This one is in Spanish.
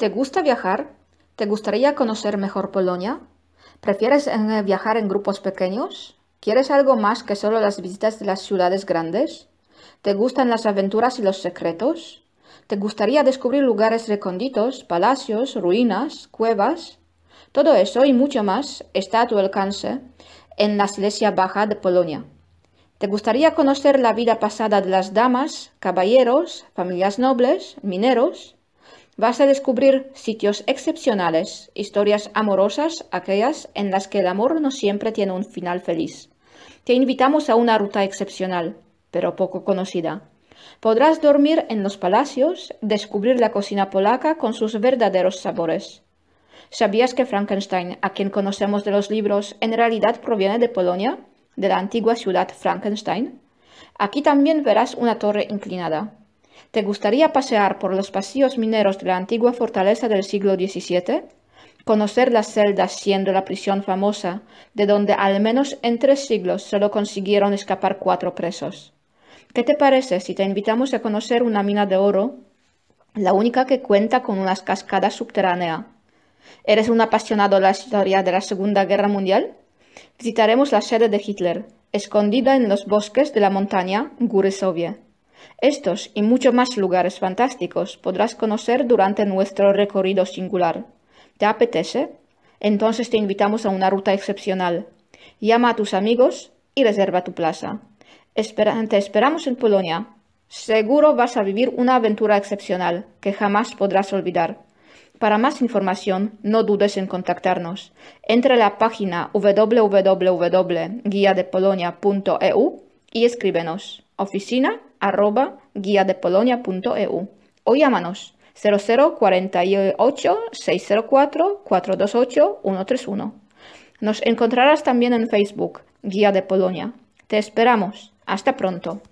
¿Te gusta viajar? ¿Te gustaría conocer mejor Polonia? ¿Prefieres eh, viajar en grupos pequeños? ¿Quieres algo más que solo las visitas de las ciudades grandes? ¿Te gustan las aventuras y los secretos? ¿Te gustaría descubrir lugares recónditos, palacios, ruinas, cuevas? Todo eso y mucho más está a tu alcance en la Silesia Baja de Polonia. ¿Te gustaría conocer la vida pasada de las damas, caballeros, familias nobles, mineros? vas a descubrir sitios excepcionales, historias amorosas, aquellas en las que el amor no siempre tiene un final feliz. Te invitamos a una ruta excepcional, pero poco conocida. Podrás dormir en los palacios, descubrir la cocina polaca con sus verdaderos sabores. ¿Sabías que Frankenstein, a quien conocemos de los libros, en realidad proviene de Polonia, de la antigua ciudad Frankenstein? Aquí también verás una torre inclinada. ¿Te gustaría pasear por los pasillos mineros de la antigua fortaleza del siglo XVII? conocer las celdas siendo la prisión famosa, de donde al menos en tres siglos solo consiguieron escapar cuatro presos. ¿Qué te parece si te invitamos a conocer una mina de oro, la única que cuenta con unas cascadas subterráneas? ¿Eres un apasionado de la historia de la Segunda Guerra Mundial? Visitaremos la sede de Hitler, escondida en los bosques de la montaña Guresovie. Estos y muchos más lugares fantásticos podrás conocer durante nuestro recorrido singular. ¿Te apetece? Entonces te invitamos a una ruta excepcional. Llama a tus amigos y reserva tu plaza. te esperamos en Polonia. Seguro vas a vivir una aventura excepcional que jamás podrás olvidar. Para más información, no dudes en contactarnos. Entra Entre la página www.guiadepolonia.eu y escríbenos. Oficina arroba guiadepolonia.eu o llámanos 0048 604 428 131. Nos encontrarás también en Facebook, Guía de Polonia. Te esperamos. Hasta pronto.